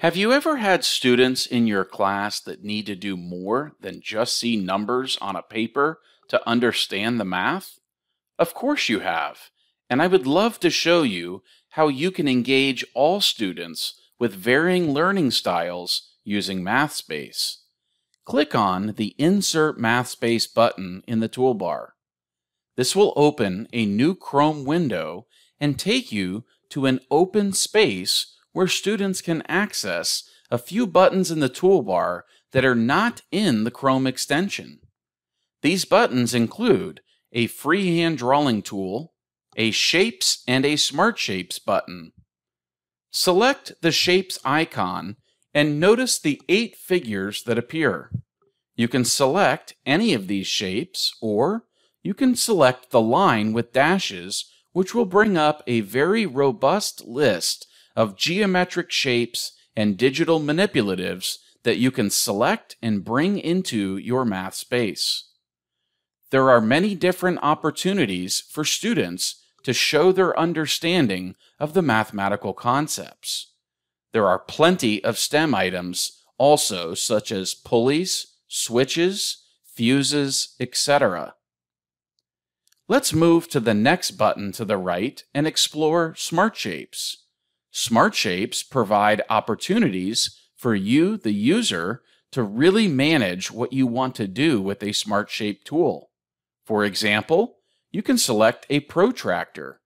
Have you ever had students in your class that need to do more than just see numbers on a paper to understand the math? Of course you have, and I would love to show you how you can engage all students with varying learning styles using MathSpace. Click on the Insert MathSpace button in the toolbar. This will open a new Chrome window and take you to an open space where students can access a few buttons in the toolbar that are not in the Chrome extension. These buttons include a freehand drawing tool, a Shapes and a Smart Shapes button. Select the Shapes icon and notice the eight figures that appear. You can select any of these shapes or you can select the line with dashes which will bring up a very robust list of geometric shapes and digital manipulatives that you can select and bring into your math space. There are many different opportunities for students to show their understanding of the mathematical concepts. There are plenty of STEM items also, such as pulleys, switches, fuses, etc. Let's move to the next button to the right and explore Smart Shapes. Smart Shapes provide opportunities for you, the user, to really manage what you want to do with a Smart Shape tool. For example, you can select a protractor,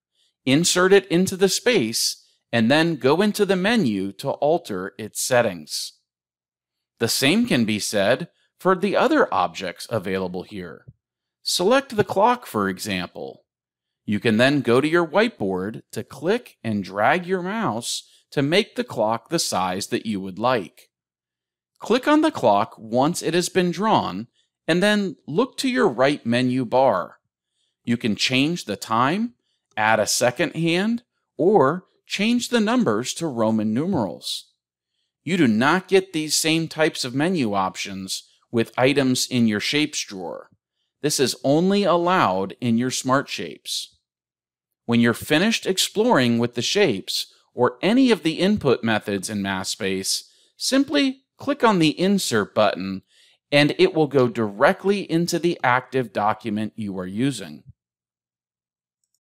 insert it into the space, and then go into the menu to alter its settings. The same can be said for the other objects available here. Select the clock, for example, you can then go to your whiteboard to click and drag your mouse to make the clock the size that you would like. Click on the clock once it has been drawn and then look to your right menu bar. You can change the time, add a second hand, or change the numbers to Roman numerals. You do not get these same types of menu options with items in your shapes drawer. This is only allowed in your smart shapes. When you're finished exploring with the shapes or any of the input methods in MathSpace, simply click on the Insert button and it will go directly into the active document you are using.